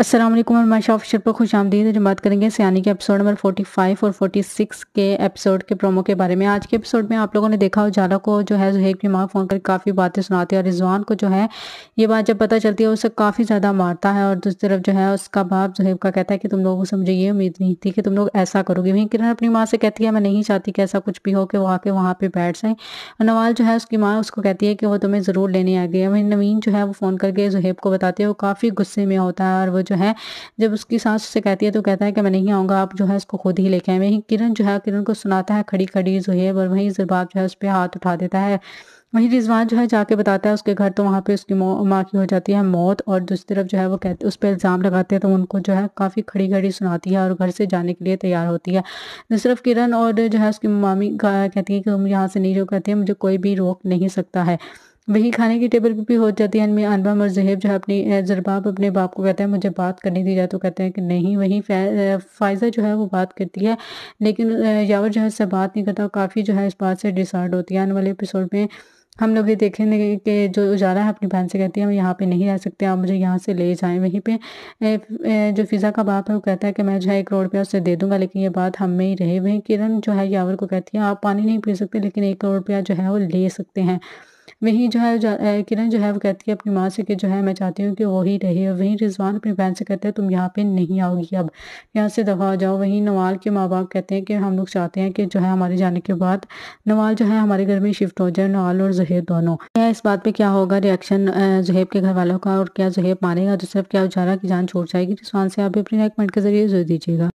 असलम माशा ऑफिशर पर खुश आमदीद जो बात करेंगे सियानी के एपिसोड नंबर 45 और 46 के एपिसोड के प्रोमो के बारे में आज के एपिसोड में आप लोगों ने देखा उजाला को जो है जुहेब की माँ फ़ोन कर काफ़ी बातें सुनाती है और रिजवान को जो है ये बात जब पता चलती है उसे काफ़ी ज़्यादा मारता है और दूसरी तरफ जो है उसका बाप जहेब का कहता है कि तुम लोगों से मुझे ये उम्मीद नहीं थी कि तुम लोग ऐसा करोगे वहीं किरण अपनी माँ से कहती है मैं नहीं चाहती कि ऐसा कुछ भी हो कि वो आके वहाँ पर बैठ जाए नवाल जो है उसकी माँ उसको कहती है कि वो तुम्हें ज़रूर लेने आ गई है वहीं नवीन जो है वो फ़ोन करके जहेब को बताती है वो काफ़ी गुस्से में होता है और वो जो है जब उसकी सास उसे कहती है तो कहता है कि मैं नहीं आऊँगा आप जो है उसको खुद ही लेके आए वहीं किरण जो है किरण को सुनाता है खड़ी खड़ी जुहेब और वहीं जरबाब जो है उस पर हाथ उठा देता है वहीं रिजवान जो है जाके बताता है उसके घर तो वहाँ पे उसकी माँ की हो जाती है मौत और दूसरी तरफ जो है वो कहते उस पर इल्ज़ाम लगाते हैं तो उनको जो है काफ़ी खड़ी खड़ी सुनाती है और घर से जाने के लिए तैयार होती है दूसरी तरफ किरण और जो है उसकी मामी कहती है कि हम यहाँ से नहीं जो कहती है मुझे कोई भी रोक नहीं सकता है वहीं खाने की टेबल पे भी हो जाती है इनमें अनबम और जहेब जो अपनी जरबाब अपने बाप को कहता है मुझे बात करने दी जाए तो कहते हैं कि नहीं वहीं फायजा जो है वो बात करती है लेकिन यावर जो है इससे बात नहीं करता काफ़ी जो है इस बात से डिसार्ड होती है आने वाले एपिसोड में हम लोग ये देखेंगे कि जो उजाला है अपनी बहन से कहती है हम यहाँ पे नहीं रह सकते आप मुझे यहाँ से ले जाएं वहीं पे जो फिज़ा का बाप है वो कहता है कि मैं जो है एक करोड़ रुपया उसे दे दूंगा लेकिन ये बात हम में ही रहे वहीं किरण जो है यावर को कहती है आप पानी नहीं पी सकते लेकिन एक करोड़ रुपया जो है वो ले सकते हैं वहीं जो है किरण जो है वो कहती है अपनी माँ से कि जो है मैं चाहती हूँ कि वही रहे वहीं रिजवान अपनी बहन से कहते हैं तुम यहाँ पे नहीं आओगी अब यहाँ से दफा जाओ वहीं नवाल के माँ बाप कहते हैं कि हम लोग चाहते हैं कि जो है हमारे जाने के बाद नवाल जो है हमारे घर में शिफ्ट हो जाए नवाल और जहेब दोनों इस बात पर क्या होगा रिएक्शन जहेब के घर वालों का और क्या जहेब मारेगा तो सिर्फ क्या उजारा की जान छोड़ जाएगी रिजवान से आप अपनी लाइक के जरिए जो दीजिएगा